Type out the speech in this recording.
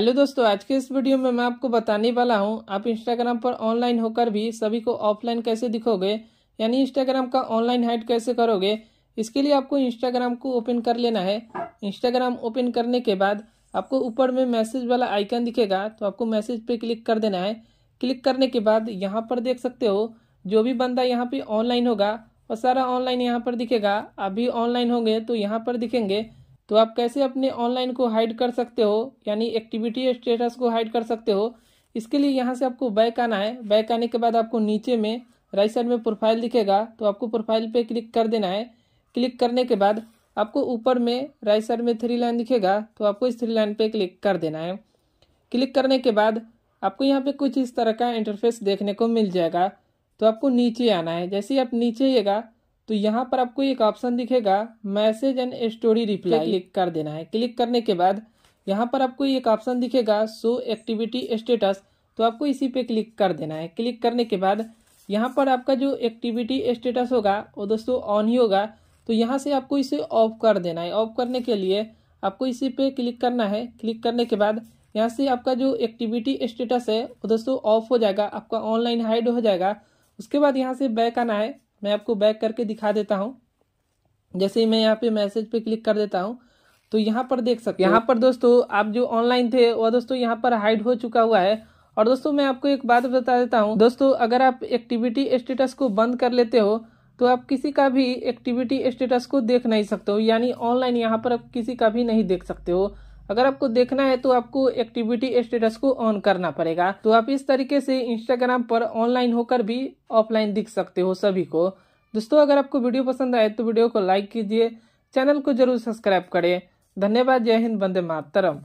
hello दोस्तों आज के इस वीडियो में मैं आपको बताने वाला हूं आप इंस्टाग्राम पर ऑनलाइन होकर भी सभी को ऑफलाइन कैसे दिखोगे यानी इंस्टाग्राम का ऑनलाइन हाइड कैसे करोगे इसके लिए आपको इंस्टाग्राम को ओपन कर लेना है इंस्टाग्राम ओपन करने के बाद आपको ऊपर में मैसेज वाला आइकन दिखेगा तो आपको मैसेज पर क्लिक कर देना है क्लिक करने के बाद यहाँ पर देख सकते हो जो भी बंदा यहाँ पर ऑनलाइन होगा वह सारा ऑनलाइन यहाँ पर दिखेगा आप ऑनलाइन होंगे तो यहाँ पर दिखेंगे तो आप कैसे अपने ऑनलाइन को हाइड कर सकते हो यानी एक्टिविटी स्टेटस को हाइड कर सकते हो इसके लिए यहाँ से आपको बैक आना है बैक आने के बाद आपको नीचे में राइट साइड में प्रोफाइल दिखेगा तो आपको प्रोफाइल पे क्लिक कर देना है क्लिक करने के बाद आपको ऊपर में राइट साइड में थ्री लाइन दिखेगा तो आपको इस थ्री लाइन पे क्लिक कर देना है क्लिक करने के बाद आपको यहाँ पे कुछ इस तरह का इंटरफेस देखने को मिल जाएगा तो आपको नीचे आना है जैसे ही आप नीचे आइएगा तो यहाँ पर आपको एक ऑप्शन दिखेगा message and story reply click कर देना है क्लिक करने के बाद यहाँ पर आपको एक ऑप्शन दिखेगा शो एक्टिविटी स्टेटस तो आपको इसी पे क्लिक कर देना है क्लिक करने के बाद यहाँ पर आपका जो एक्टिविटी स्टेटस होगा वो दोस्तों ऑन ही होगा तो यहाँ से आपको इसे ऑफ कर देना है ऑफ करने के लिए आपको इसी पे क्लिक करना है क्लिक करने के बाद यहाँ से आपका जो एक्टिविटी स्टेटस है वो दोस्तों ऑफ हो जाएगा आपका ऑनलाइन हाइड हो जाएगा उसके बाद यहाँ से बैक आना है मैं आपको बैक करके दिखा देता हूँ जैसे ही मैं यहाँ पे मैसेज पे क्लिक कर देता हूँ तो यहाँ पर देख सकते यहाँ पर दोस्तों आप जो ऑनलाइन थे वह दोस्तों यहाँ पर हाइड हो चुका हुआ है और दोस्तों मैं आपको एक बात बता देता हूँ दोस्तों अगर आप एक्टिविटी स्टेटस को बंद कर लेते हो तो आप किसी का भी एक्टिविटी स्टेटस को देख नहीं सकते हो यानी ऑनलाइन यहाँ पर आप किसी का भी नहीं देख सकते हो अगर आपको देखना है तो आपको एक्टिविटी स्टेटस को ऑन करना पड़ेगा तो आप इस तरीके से इंस्टाग्राम पर ऑनलाइन होकर भी ऑफलाइन दिख सकते हो सभी को दोस्तों अगर आपको वीडियो पसंद आए तो वीडियो को लाइक कीजिए चैनल को जरूर सब्सक्राइब करें धन्यवाद जय हिंद बंदे मातरम